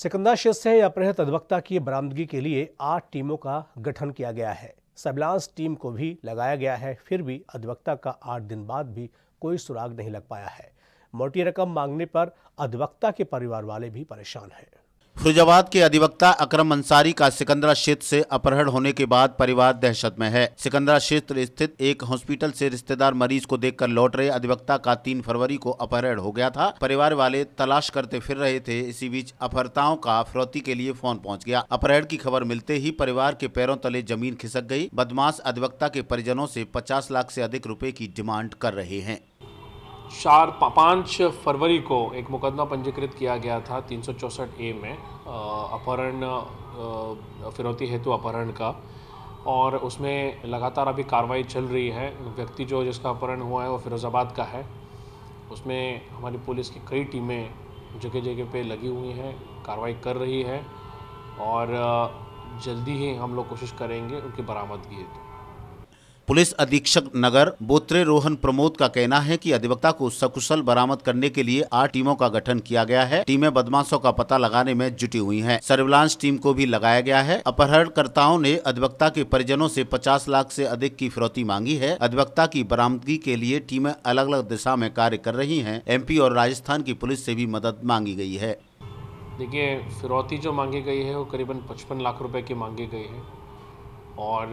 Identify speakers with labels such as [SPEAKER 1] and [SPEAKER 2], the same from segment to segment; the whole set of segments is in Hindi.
[SPEAKER 1] सिकंदा क्षेत्र से अपहृत अधिवक्ता की बरामदगी के लिए आठ टीमों का गठन किया गया है सर्विलांस टीम को भी लगाया गया है फिर भी अधिवक्ता का आठ दिन बाद भी कोई सुराग नहीं लग पाया है मोटी रकम मांगने पर अधिवक्ता के परिवार वाले भी परेशान हैं
[SPEAKER 2] फिरोजाबाद के अधिवक्ता अकरम अंसारी का सिकंदरा क्षेत्र से अपहरण होने के बाद परिवार दहशत में है सिकंदरा क्षेत्र स्थित एक हॉस्पिटल से रिश्तेदार मरीज को देखकर लौट रहे अधिवक्ता का तीन फरवरी को अपहरण हो गया था परिवार वाले तलाश करते फिर रहे थे इसी बीच अपहरताओं का फिरौती के लिए फोन पहुँच गया अपहरण की खबर मिलते ही परिवार के पैरों तले जमीन खिसक गयी बदमाश अधिवक्ता के परिजनों ऐसी पचास लाख ऐसी अधिक रूपए की डिमांड कर रहे हैं
[SPEAKER 1] चार पाँच फरवरी को एक मुकदमा पंजीकृत किया गया था तीन ए में अपहरण फिरौती हेतु अपहरण का और उसमें लगातार अभी कार्रवाई चल रही है व्यक्ति जो जिसका अपहरण हुआ है वो फिरोज़ाबाद का है उसमें हमारी पुलिस की कई टीमें जगह जगह पे लगी हुई हैं कार्रवाई कर रही है और जल्दी ही हम लोग कोशिश करेंगे उनकी बरामदगी हेतु
[SPEAKER 2] पुलिस अधीक्षक नगर बोत्रे रोहन प्रमोद का कहना है कि अधिवक्ता को सकुशल बरामद करने के लिए आठ टीमों का गठन किया गया है टीमें बदमाशों का पता लगाने में जुटी हुई हैं। सर्विलांस टीम को भी लगाया गया है अपहरणकर्ताओं ने अधिवक्ता के परिजनों से 50 लाख से अधिक की फिरौती मांगी है अधिवक्ता की बरामदगी के लिए टीमें अलग अलग दिशा में कार्य कर रही है एम और राजस्थान की पुलिस ऐसी भी मदद मांगी गयी है
[SPEAKER 1] देखिए फिरौती जो मांगी गई है वो करीबन पचपन लाख रूपए की मांगी गयी है और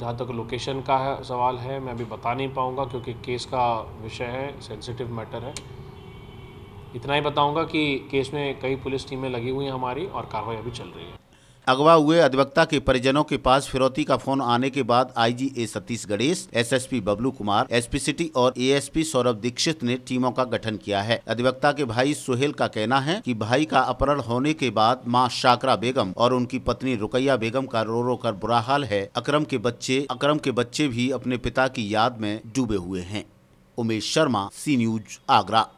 [SPEAKER 1] जहाँ तक लोकेशन का है सवाल है मैं अभी बता नहीं पाऊँगा क्योंकि केस का विषय है सेंसिटिव मैटर है इतना ही बताऊँगा कि केस में कई पुलिस टीमें लगी हुई हैं हमारी और कार्रवाई अभी चल रही है
[SPEAKER 2] अगवा हुए अधिवक्ता के परिजनों के पास फिरौती का फोन आने के बाद IG A Satish Ganesh SSP Bablu Kumar SP city और एएसपी सौरभ दीक्षित ने टीमों का गठन किया है अधिवक्ता के भाई सुहेल का कहना है कि भाई का अपहरण होने के बाद मां शाकरा बेगम और उनकी पत्नी रुकैया बेगम का रो रो कर बुरा हाल है अक्रम के बच्चे अक्रम के बच्चे भी अपने पिता की याद में डूबे हुए हैं उमेश शर्मा सी न्यूज आगरा